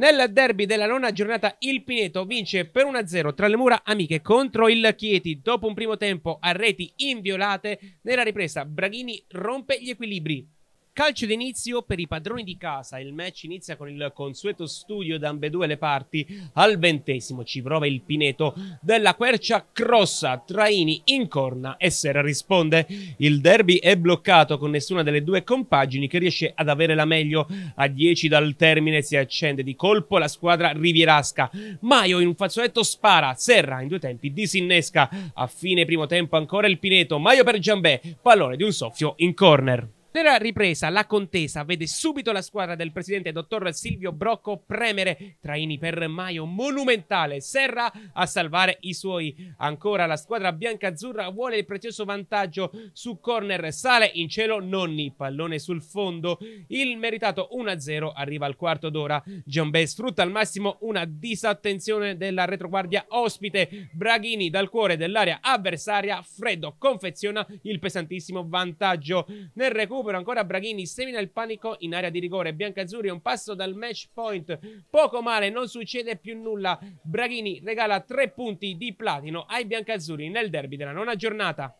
Nel derby della nona giornata il Pineto vince per 1-0 tra le mura amiche contro il Chieti dopo un primo tempo a reti inviolate. Nella ripresa Braghini rompe gli equilibri. Calcio d'inizio per i padroni di casa. Il match inizia con il consueto studio da ambedue le parti. Al ventesimo ci prova il Pineto della quercia crossa. Traini in corna e Serra risponde. Il derby è bloccato con nessuna delle due compagini che riesce ad avere la meglio. A 10 dal termine si accende di colpo la squadra rivierasca. Maio in un fazzoletto spara. Serra in due tempi disinnesca. A fine primo tempo ancora il Pineto. Maio per Giambè. Pallone di un soffio in corner. Nella ripresa, la contesa vede subito la squadra del presidente dottor Silvio Brocco premere traini per Maio monumentale. Serra a salvare i suoi. Ancora la squadra bianca-azzurra vuole il prezioso vantaggio su corner. Sale in cielo Nonni, pallone sul fondo. Il meritato 1-0 arriva al quarto d'ora. Giambè sfrutta al massimo una disattenzione della retroguardia ospite. Braghini dal cuore dell'area avversaria. Freddo confeziona il pesantissimo vantaggio. Nel recupero recupero ancora Braghini semina il panico in area di rigore Biancazzurri un passo dal match point poco male non succede più nulla Braghini regala tre punti di platino ai Biancazzurri nel derby della nona giornata